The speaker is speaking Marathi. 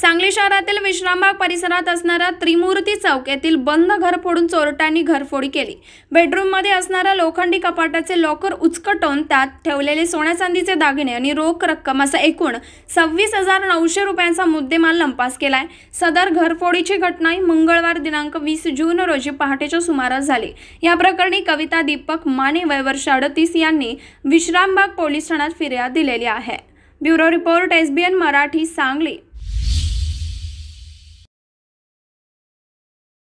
सांगली शहरातील विश्रामबाग परिसरात असणारा त्रिमूर्ती चौक येथील बंद घर फोडून चोरट्यांनी घरफोडी केली बेडरूममध्ये असणाऱ्या लोखंडी कपाटाचे लॉकर उचकटवून त्यात ठेवलेले सोन्या चांदीचे दागिने आणि रोख रक्कम असा एकूण सव्वीस हजार नऊशे रुपयांचा मुद्देमाल लंपास केलाय सदर घरफोडीची घटना मंगळवार दिनांक वीस जून रोजी पहाटेच्या सुमारास झाली या प्रकरणी कविता दीपक माने वर्ष अडतीस यांनी विश्रामबाग पोलीस ठाण्यात फिर्याद दिलेली आहे bureau report SBN Marathi Sangli